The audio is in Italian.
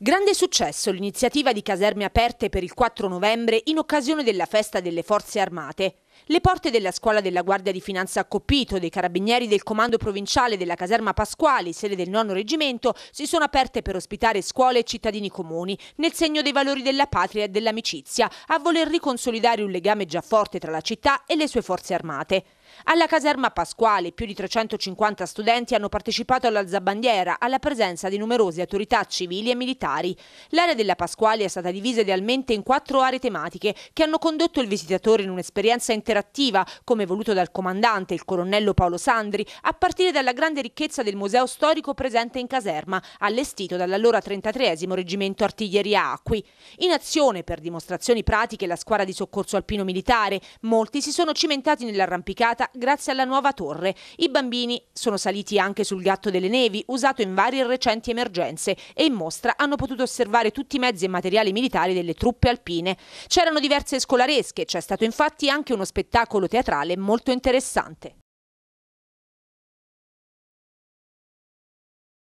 Grande successo l'iniziativa di caserme aperte per il 4 novembre in occasione della festa delle Forze Armate. Le porte della scuola della Guardia di Finanza Coppito, dei carabinieri del comando provinciale della caserma Pasquali, sede del nonno reggimento, si sono aperte per ospitare scuole e cittadini comuni, nel segno dei valori della patria e dell'amicizia, a voler riconsolidare un legame già forte tra la città e le sue forze armate. Alla caserma Pasquale più di 350 studenti hanno partecipato all'alzabandiera alla presenza di numerose autorità civili e militari. L'area della Pasquale è stata divisa idealmente in quattro aree tematiche che hanno condotto il visitatore in un'esperienza interessante interattiva, come voluto dal comandante, il colonnello Paolo Sandri, a partire dalla grande ricchezza del museo storico presente in caserma, allestito dall'allora 33 Reggimento Artiglieria Acqui. In azione per dimostrazioni pratiche la squadra di soccorso alpino militare, molti si sono cimentati nell'arrampicata grazie alla nuova torre. I bambini sono saliti anche sul gatto delle nevi, usato in varie recenti emergenze, e in mostra hanno potuto osservare tutti i mezzi e materiali militari delle truppe alpine. C'erano diverse scolaresche, c'è stato infatti anche uno spettacolo spettacolo teatrale molto interessante.